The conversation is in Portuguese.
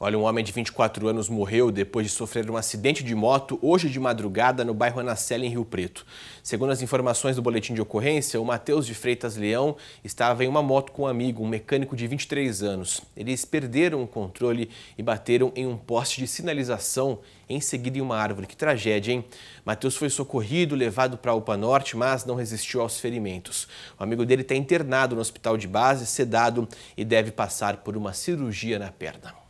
Olha, um homem de 24 anos morreu depois de sofrer um acidente de moto hoje de madrugada no bairro Anacela, em Rio Preto. Segundo as informações do boletim de ocorrência, o Matheus de Freitas Leão estava em uma moto com um amigo, um mecânico de 23 anos. Eles perderam o controle e bateram em um poste de sinalização, em seguida em uma árvore. Que tragédia, hein? Matheus foi socorrido, levado para a UPA Norte, mas não resistiu aos ferimentos. O amigo dele está internado no hospital de base, sedado e deve passar por uma cirurgia na perna.